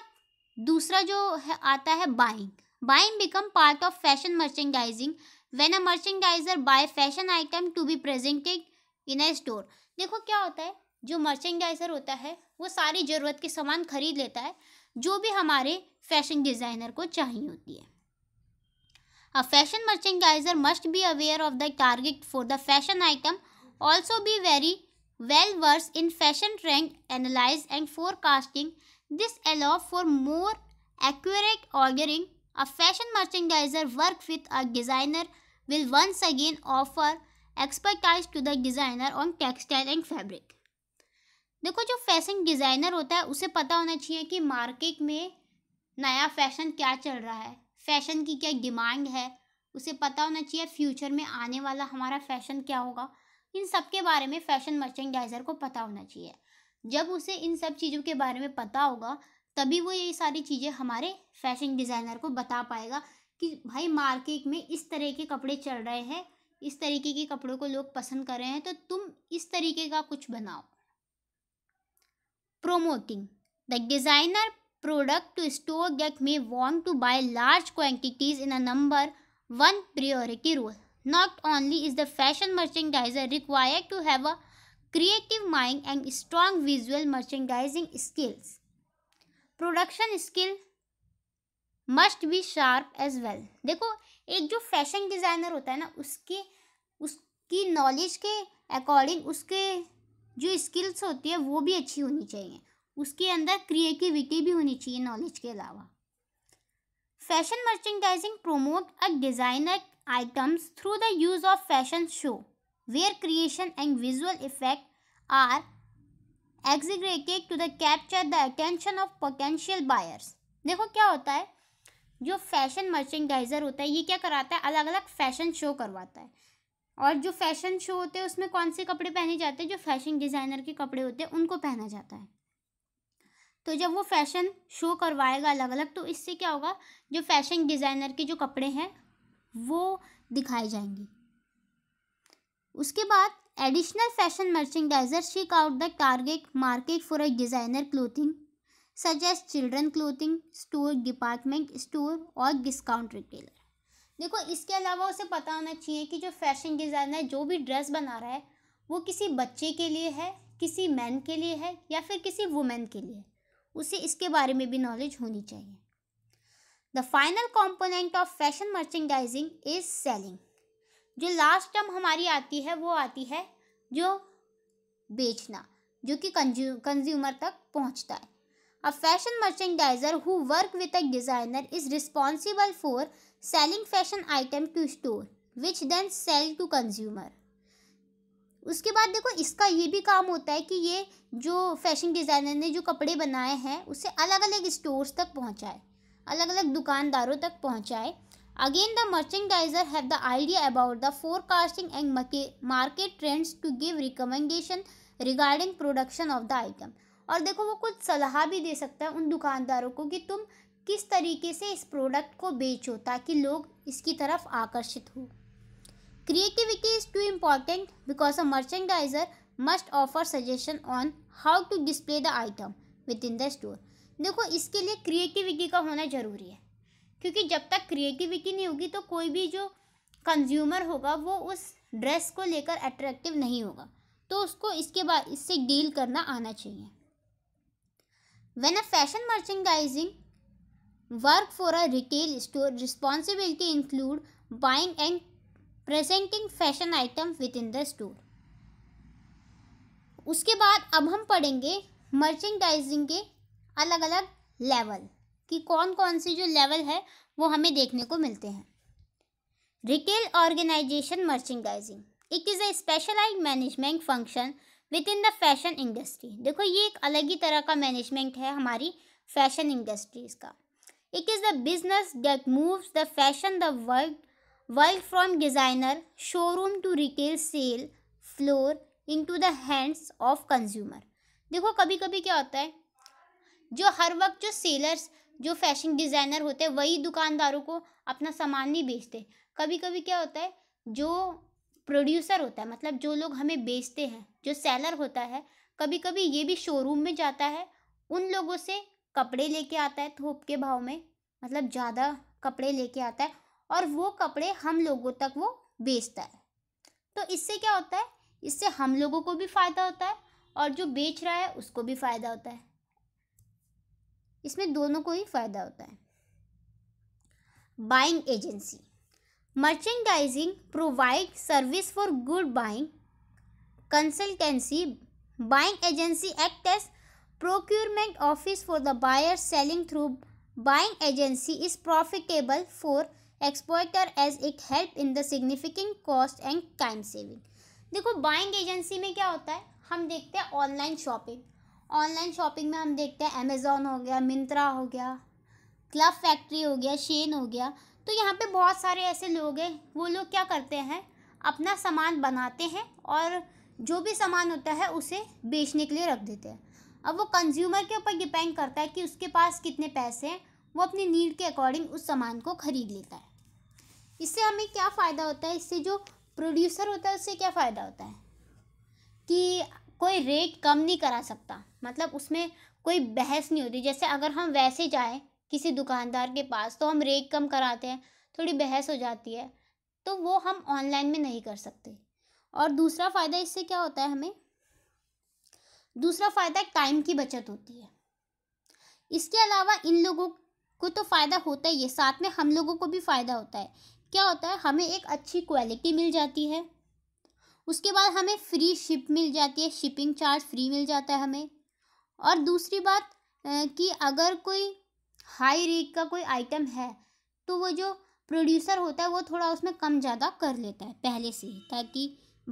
दूसरा जो है आता है buying buying become part of fashion merchandising when a merchandiser buy fashion item to be presented in a store देखो क्या होता है जो मर्चेंडाइजर होता है वो सारी ज़रूरत के सामान खरीद लेता है जो भी हमारे फैशन डिज़ाइनर को चाहिए होती है a fashion merchandiser must be aware of the target for the fashion item also be very well verse in fashion trend analyze and forecasting this allow for more accurate ordering A fashion merchandiser work with a designer will once again offer expertise to the designer on textile and fabric. देखो जो fashion designer होता है उसे पता होना चाहिए कि market में नया फैशन क्या चल रहा है फैशन की क्या डिमांड है उसे पता होना चाहिए फ्यूचर में आने वाला हमारा फैशन क्या होगा इन सब के बारे में फैशन मर्चेंडाइज़र को पता होना चाहिए जब उसे इन सब चीज़ों के बारे में पता होगा तभी वो ये सारी चीज़ें हमारे फैशन डिज़ाइनर को बता पाएगा कि भाई मार्केट में इस तरह के कपड़े चल रहे हैं इस तरीके के कपड़ों को लोग पसंद कर रहे हैं तो तुम इस तरीके का कुछ बनाओ promoting the designer product to store get may want to buy large quantities in a number one priority role not only is the fashion merchandiser require to have a creative mind and strong visual merchandising skills production skill must be sharp as well देखो एक जो fashion designer होता है ना उसके उसकी knowledge के according उसके जो स्किल्स होती है वो भी अच्छी होनी चाहिए उसके अंदर क्रिएटिविटी भी होनी चाहिए नॉलेज के अलावा fashion merchandising promote a designer items through the use of fashion show where creation and visual effect are exaggerated to the capture the attention of potential buyers देखो क्या होता है जो फैशन मर्चेंडाइजर होता है ये क्या कराता है अलग अलग फैशन शो करवाता है और जो फैशन शो होते हैं उसमें कौन से कपड़े पहने जाते हैं जो फैशन डिज़ाइनर के कपड़े होते हैं उनको पहना जाता है तो जब वो फैशन शो करवाएगा अलग अलग तो इससे क्या होगा जो फैशन डिज़ाइनर के जो कपड़े हैं वो दिखाए जाएंगे उसके बाद Additional fashion merchandisers seek out the target market for a designer clothing such as children clothing store, department store और discount retailer. देखो इसके अलावा उसे पता होना चाहिए कि जो फैशन डिज़ाइनर जो भी ड्रेस बना रहा है वो किसी बच्चे के लिए है किसी मैन के लिए है या फिर किसी वुमेन के लिए उसे इसके बारे में भी नॉलेज होनी चाहिए the final component of fashion merchandising is selling जो लास्ट टर्म हमारी आती है वो आती है जो बेचना जो कि कंज्यूमर तक पहुंचता है a fashion merchandiser who work with a designer is responsible for selling fashion item to store which then sell to consumer उसके बाद देखो इसका ये भी काम होता है कि ये जो फैशन डिज़ाइनर ने जो कपड़े बनाए हैं उसे अलग अलग स्टोर्स तक पहुँचाए अलग अलग दुकानदारों तक पहुँचाए Again, the merchandiser have the idea about the forecasting and market trends to give recommendation regarding production of the item. और देखो वो कुछ सलाह भी दे सकता है उन दुकानदारों को कि तुम किस तरीके से इस प्रोडक्ट को बेचो ताकि लोग इसकी तरफ आकर्षित हो creativity is too important because a merchandiser must offer suggestion on how to display the item within the store देखो इसके लिए क्रिएटिविटी का होना ज़रूरी है क्योंकि जब तक क्रिएटिविटी नहीं होगी तो कोई भी जो कंज्यूमर होगा वो उस ड्रेस को लेकर अट्रैक्टिव नहीं होगा तो उसको इसके बाद इससे डील करना आना चाहिए when a fashion merchandising work for a retail store responsibility include buying and presenting fashion item within the store उसके बाद अब हम पढ़ेंगे मर्चेंडाइजिंग के अलग अलग लेवल कि कौन कौन से जो लेवल है वो हमें देखने को मिलते हैं retail organization merchandising it is a specialize management function within the fashion industry देखो ये एक अलग ही तरह का मैनेजमेंट है हमारी फैशन इंडस्ट्रीज का it is the business that moves the fashion the world world from designer showroom to retail sale floor into the hands of consumer देखो कभी कभी क्या होता है जो हर वक्त जो सेलर्स जो फैशन डिज़ाइनर होते हैं वही दुकानदारों को अपना सामान नहीं बेचते कभी कभी क्या होता है जो प्रोड्यूसर होता है मतलब जो लोग हमें बेचते हैं जो सेलर होता है कभी कभी ये भी शोरूम में जाता है उन लोगों से कपड़े लेके आता है थोप के भाव में मतलब ज़्यादा कपड़े लेके आता है और वो कपड़े हम लोगों तक वो बेचता है तो इससे क्या होता है इससे हम लोगों को भी फ़ायदा होता है और जो बेच रहा है उसको भी फ़ायदा होता है इसमें दोनों को ही फ़ायदा होता है buying agency merchandising provide service for good buying consultancy buying agency act as procurement office for the buyer selling through buying agency is profitable for exporter as it help in the significant cost and time saving देखो buying agency में क्या होता है हम देखते हैं online shopping online shopping में हम देखते हैं अमेज़ोन हो गया मिंत्रा हो गया क्लब फैक्ट्री हो गया शेन हो गया तो यहाँ पे बहुत सारे ऐसे लोग हैं वो लोग क्या करते हैं अपना सामान बनाते हैं और जो भी सामान होता है उसे बेचने के लिए रख देते हैं अब वो कंज्यूमर के ऊपर डिपेंड करता है कि उसके पास कितने पैसे हैं वो अपनी नीड के अकॉर्डिंग उस सामान को ख़रीद लेता है इससे हमें क्या फ़ायदा होता है इससे जो प्रोड्यूसर होता है उससे क्या फ़ायदा होता है कि कोई रेट कम नहीं करा सकता मतलब उसमें कोई बहस नहीं होती जैसे अगर हम वैसे जाएं किसी दुकानदार के पास तो हम रेट कम कराते हैं थोड़ी बहस हो जाती है तो वो हम ऑनलाइन में नहीं कर सकते और दूसरा फ़ायदा इससे क्या होता है हमें दूसरा फ़ायदा टाइम की बचत होती है इसके अलावा इन लोगों को तो फ़ायदा होता ही है साथ में हम लोगों को भी फ़ायदा होता है क्या होता है हमें एक अच्छी क्वालिटी मिल जाती है उसके बाद हमें फ्री शिप मिल जाती है शिपिंग चार्ज फ्री मिल जाता है हमें और दूसरी बात कि अगर कोई हाई रेट का कोई आइटम है तो वो जो प्रोड्यूसर होता है वो थोड़ा उसमें कम ज़्यादा कर लेता है पहले से ही ताकि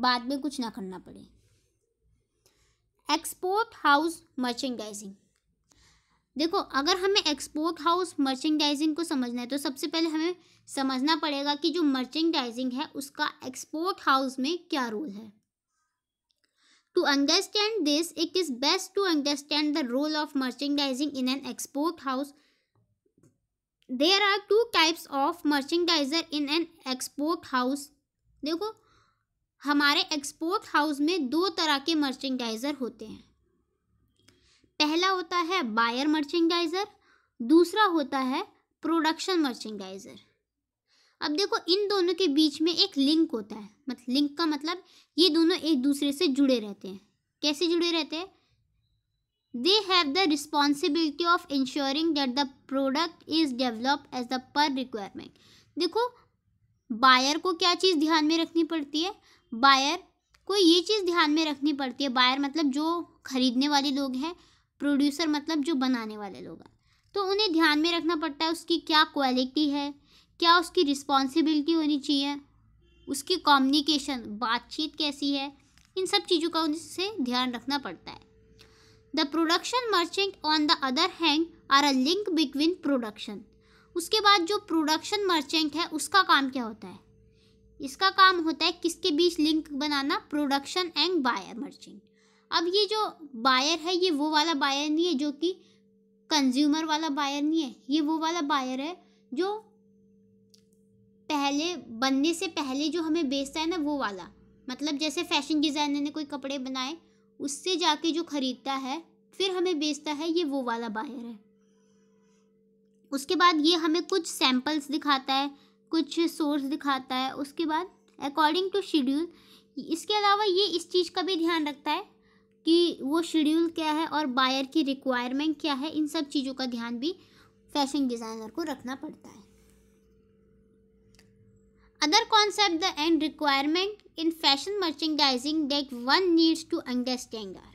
बाद में कुछ ना करना पड़े एक्सपोर्ट हाउस मर्चेंडाइजिंग देखो अगर हमें एक्सपोर्ट हाउस मर्चेंडाइजिंग को समझना है तो सबसे पहले हमें समझना पड़ेगा कि जो मर्चेंडाइजिंग है उसका एक्सपोर्ट हाउस में क्या रोल है to understand this it is best to understand the role of merchandising in an export house there are two types of merchandiser in an export house देखो हमारे एक्सपोर्ट हाउस में दो तरह के merchandiser होते हैं पहला होता है बायर मर्चेंडाइजर दूसरा होता है प्रोडक्शन मर्चेंडाइजर अब देखो इन दोनों के बीच में एक लिंक होता है मतलब लिंक का मतलब ये दोनों एक दूसरे से जुड़े रहते हैं कैसे जुड़े रहते हैं they have the responsibility of ensuring that the product is develop as the per requirement देखो बायर को क्या चीज़ ध्यान में रखनी पड़ती है बायर को ये चीज़ ध्यान में रखनी पड़ती है बायर मतलब जो खरीदने वाले लोग हैं प्रोड्यूसर मतलब जो बनाने वाले लोग हैं तो उन्हें ध्यान में रखना पड़ता है उसकी क्या क्वालिटी है क्या उसकी रिस्पॉन्सिबिलिटी होनी चाहिए उसकी कम्युनिकेशन बातचीत कैसी है इन सब चीज़ों का उनसे ध्यान रखना पड़ता है the production merchant on the other hand are a link between production उसके बाद जो प्रोडक्शन मर्चेंट है उसका काम क्या होता है इसका काम होता है किसके बीच लिंक बनाना प्रोडक्शन एंड बायर मर्चेंट अब ये जो बायर है ये वो वाला बायर नहीं है जो कि कंज्यूमर वाला बायर नहीं है ये वो वाला बायर है जो पहले बनने से पहले जो हमें बेचता है ना वो वाला मतलब जैसे फैशन डिज़ाइनर ने कोई कपड़े बनाए उससे जाके जो ख़रीदता है फिर हमें बेचता है ये वो वाला बायर है उसके बाद ये हमें कुछ सैम्पल्स दिखाता है कुछ सोर्स दिखाता है उसके बाद अकॉर्डिंग टू शेड्यूल इसके अलावा ये इस चीज़ का भी ध्यान रखता है कि वो शेड्यूल क्या है और बायर की रिक्वायरमेंट क्या है इन सब चीज़ों का ध्यान भी फैशन डिज़ाइनर को रखना पड़ता है other concept the end requirement in fashion merchandising that one needs to understand are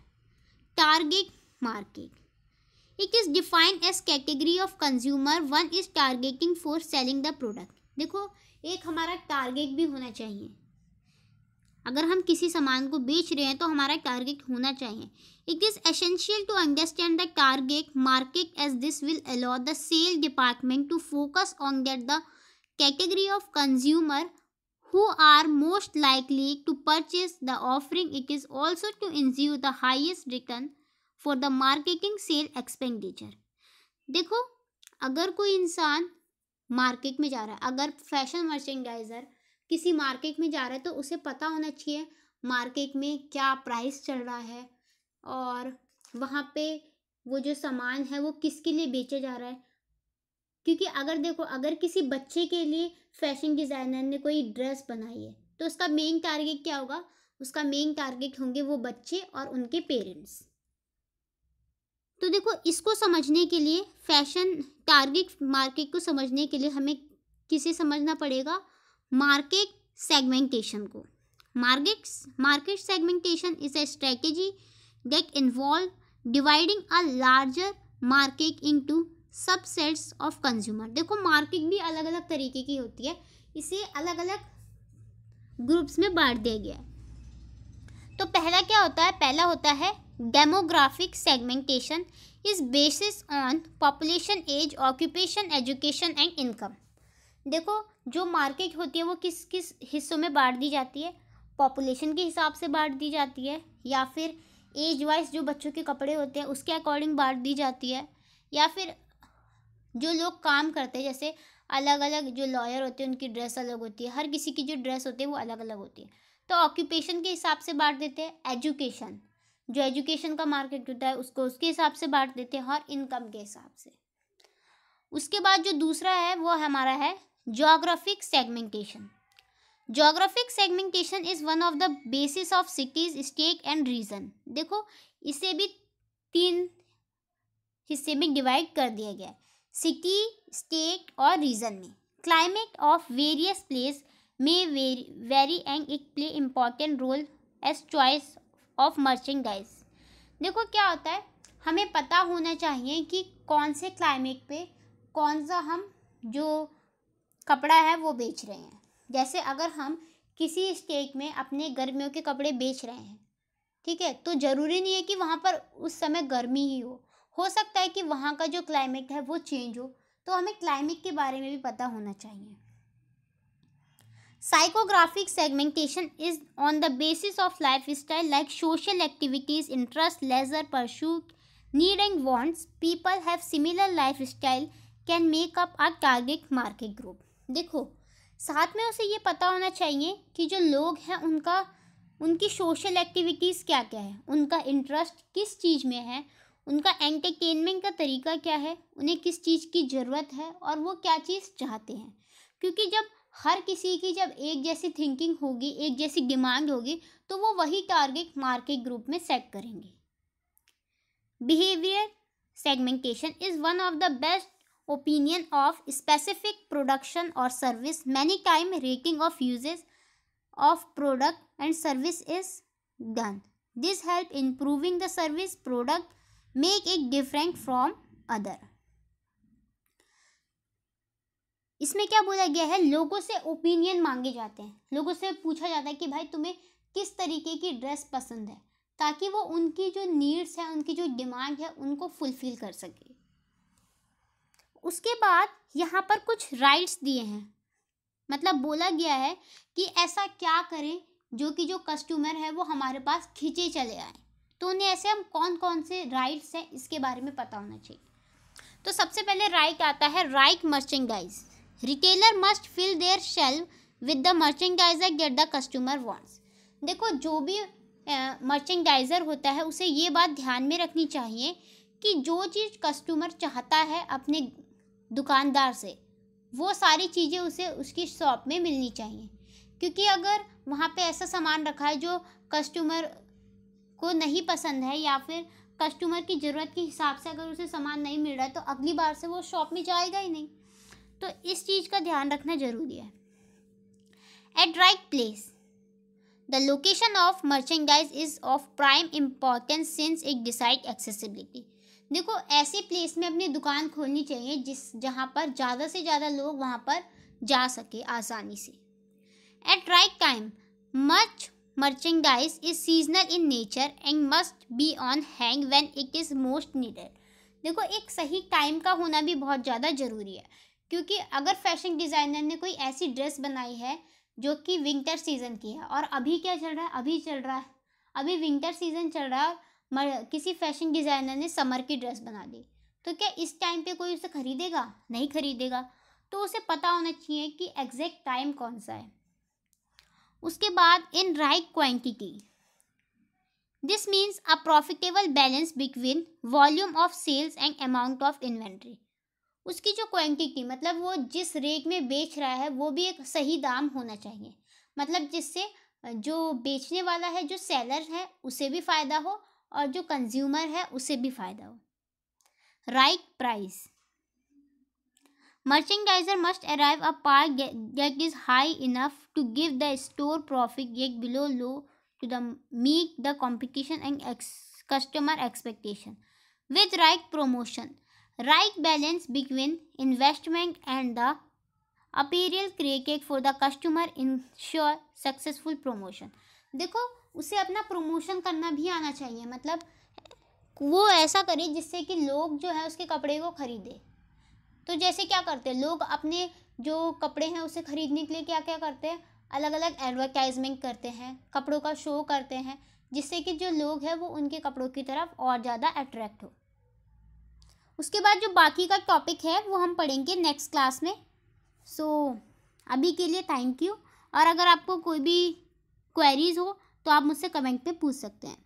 target market it is defined as category of consumer one is targeting for selling the product देखो एक हमारा target भी होना चाहिए अगर हम किसी सामान को बेच रहे हैं तो हमारा टारगेट होना चाहिए it is essential to understand the target market as this will allow the sale department to focus on that the category of consumer who are most likely to purchase the offering it is also to ensure the highest return for the marketing sale expenditure देखो अगर कोई इंसान market में जा रहा है अगर fashion merchandiser किसी मार्केट में जा रहा है तो उसे पता होना चाहिए मार्केट में क्या प्राइस चल रहा है और वहाँ पे वो जो सामान है वो किसके लिए बेचा जा रहा है क्योंकि अगर देखो अगर किसी बच्चे के लिए फैशन डिज़ाइनर ने कोई ड्रेस बनाई है तो उसका मेन टारगेट क्या होगा उसका मेन टारगेट होंगे वो बच्चे और उनके पेरेंट्स तो देखो इसको समझने के लिए फैशन टारगेट मार्केट को समझने के लिए हमें किसे समझना पड़ेगा मार्केट सेगमेंटेशन को market market segmentation is a strategy involve dividing a larger market into subsets of consumer देखो मार्केट भी अलग अलग तरीके की होती है इसे अलग अलग ग्रुप्स में बांट दिया गया है तो पहला क्या होता है पहला होता है demographic segmentation is basis on population age occupation education and income देखो जो मार्केट होती है वो किस किस हिस्सों में बांट दी जाती है पॉपुलेशन के हिसाब से बांट दी जाती है या फिर एज वाइज जो बच्चों के कपड़े होते हैं उसके अकॉर्डिंग बांट दी जाती है या फिर जो लोग काम करते हैं जैसे अलग अलग जो लॉयर होते हैं उनकी ड्रेस अलग होती है हर किसी की जो ड्रेस होती है वो अलग अलग होती है तो ऑक्यूपेशन के हिसाब से बांट देते हैं एजुकेशन जो एजुकेशन का मार्केट होता है उसको उसके हिसाब से बांट देते हैं और इनकम के हिसाब से उसके बाद जो दूसरा है वो हमारा है geographic segmentation geographic segmentation is one of the basis of cities state and region देखो इसे भी तीन हिस्से में डिवाइड कर दिया गया है सिटी स्टेट और रीजन में climate of various place may vary and it play important role as choice of merchandise देखो क्या होता है हमें पता होना चाहिए कि कौन से क्लाइमेट पे कौन सा हम जो कपड़ा है वो बेच रहे हैं जैसे अगर हम किसी स्टेट में अपने गर्मियों के कपड़े बेच रहे हैं ठीक है तो ज़रूरी नहीं है कि वहाँ पर उस समय गर्मी ही हो हो सकता है कि वहाँ का जो क्लाइमेट है वो चेंज हो तो हमें क्लाइमेट के बारे में भी पता होना चाहिए psychographic segmentation is on the basis of life style like social activities interest leisure pursue need and wants people have similar life style can make up a target market group देखो साथ में उसे ये पता होना चाहिए कि जो लोग हैं उनका उनकी सोशल एक्टिविटीज़ क्या क्या है उनका इंटरेस्ट किस चीज़ में है उनका एंटरटेनमेंट का तरीका क्या है उन्हें किस चीज़ की ज़रूरत है और वो क्या चीज़ चाहते हैं क्योंकि जब हर किसी की जब एक जैसी थिंकिंग होगी एक जैसी डिमांड होगी तो वो वही टारगेट मार्केट ग्रुप में सेट करेंगे behavior segmentation is one of the best opinion of specific production और service many time rating of usages of product and service is done this help improving the service product make it different from other इसमें क्या बोला गया है लोगों से opinion मांगे जाते हैं लोगों से पूछा जाता है कि भाई तुम्हें किस तरीके की ड्रेस पसंद है ताकि वो उनकी जो नीड्स है उनकी जो डिमांड है उनको फुलफिल कर सके उसके बाद यहाँ पर कुछ राइट्स दिए हैं मतलब बोला गया है कि ऐसा क्या करें जो कि जो कस्टमर है वो हमारे पास खींचे चले आए तो उन्हें ऐसे हम कौन कौन से राइट्स हैं इसके बारे में पता होना चाहिए तो सबसे पहले राइट आता है right merchandise retailer must fill their shelf with the merchandiser get the customer wants देखो जो भी मर्चेंडाइजर होता है उसे ये बात ध्यान में रखनी चाहिए कि जो चीज़ कस्टमर चाहता है अपने दुकानदार से वो सारी चीज़ें उसे उसकी शॉप में मिलनी चाहिए क्योंकि अगर वहाँ पे ऐसा सामान रखा है जो कस्टमर को नहीं पसंद है या फिर कस्टमर की ज़रूरत के हिसाब से अगर उसे सामान नहीं मिल रहा है तो अगली बार से वो शॉप में जाएगा ही नहीं तो इस चीज़ का ध्यान रखना ज़रूरी है at right place the location of merchandise is of prime importance since it decide accessibility देखो ऐसे प्लेस में अपनी दुकान खोलनी चाहिए जिस जहाँ पर ज़्यादा से ज़्यादा लोग वहाँ पर जा सके आसानी से at right time much merchandise is seasonal in nature and must be on hang when it is most needed देखो एक सही टाइम का होना भी बहुत ज़्यादा ज़रूरी है क्योंकि अगर फैशन डिज़ाइनर ने कोई ऐसी ड्रेस बनाई है जो कि विंटर सीज़न की है और अभी क्या चल रहा है अभी चल रहा है अभी विंटर सीज़न चल रहा है और किसी फैशन डिज़ाइनर ने समर की ड्रेस बना दी तो क्या इस टाइम पे कोई उसे खरीदेगा नहीं खरीदेगा तो उसे पता होना चाहिए कि एग्जैक्ट टाइम कौन सा है उसके बाद in right quantity this means a profitable balance between volume of sales and amount of inventory उसकी जो क्वांटिटी मतलब वो जिस रेट में बेच रहा है वो भी एक सही दाम होना चाहिए मतलब जिससे जो बेचने वाला है जो सेलर है उसे भी फ़ायदा हो और जो कंज्यूमर है उसे भी फ़ायदा हो right right price merchandiser must arrive a park that is high enough to give the store profit get below low to the meet the competition and customer expectation with right promotion right balance between investment and the apparel created for the customer ensure successful promotion देखो उसे अपना promotion करना भी आना चाहिए मतलब वो ऐसा करे जिससे कि लोग जो है उसके कपड़े को खरीदे तो जैसे क्या करते हैं लोग अपने जो कपड़े हैं उसे खरीदने के लिए क्या क्या करते हैं अलग अलग एडवर्टाइजमेंट करते हैं कपड़ों का शो करते हैं जिससे कि जो लोग हैं वो उनके कपड़ों की तरफ और ज़्यादा अट्रैक्ट हो उसके बाद जो बाकी का टॉपिक है वो हम पढ़ेंगे नेक्स्ट क्लास में सो so, अभी के लिए थैंक यू और अगर आपको कोई भी क्वेरीज हो तो आप मुझसे कमेंट पे पूछ सकते हैं